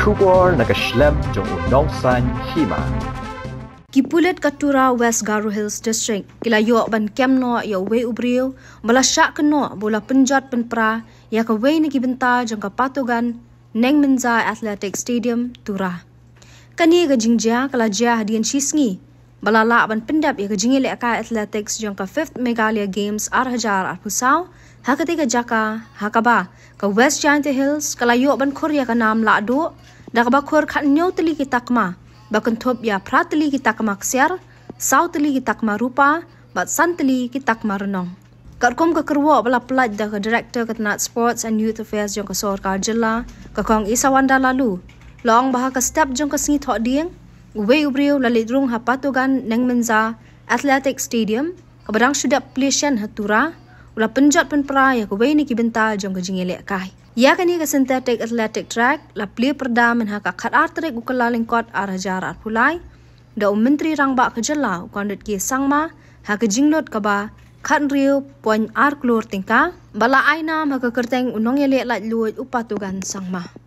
Kubor Nagashlem Jongu Nongsan Hima. Kipulet Katura West Garo Hills District, kila yo ban kem no yo we ubriu, malasak ke no bola penjat penpra, ya ke we ni kibenta jangka patogan, neng menza athletic stadium tura. Kani ke jingja kala jia hadian shisngi, balala ban pendap ya ke jingi leka athletics jangka 5th Megalia Games arhajar arpusau, hakati ka jaka hakaba ka west giant hills kala yo ban korea ka nam la do da ka ba khor lah kha nyo ki takma ba kan thop ya pratli ki takma ksyar south li ki takma rupa ba santli ki takma ronong kar kom ka kruwa bala plaj da ka director ka nat sports and youth affairs jong ka sor ka jilla ka kong isawanda lalu long ba ka step jong ka sing thot ding we ubriu lalit rung hapatugan nengmenza athletic stadium kabarang sudah pelisian hatura. Ula penjat pen perai aku bayi ni kibenta jom kejing elek kai. Ia kini kan ke synthetic athletic track, la pelia perda menhaka kat artrek uka lalengkot arah jarak pulai. Da um menteri rangbak kejela ukandut Ki sangma, ha kejing lot kaba, kat riu puan ar keluar tingka, bala aina maka kerteng unong elek lat luwet upatugan sangma.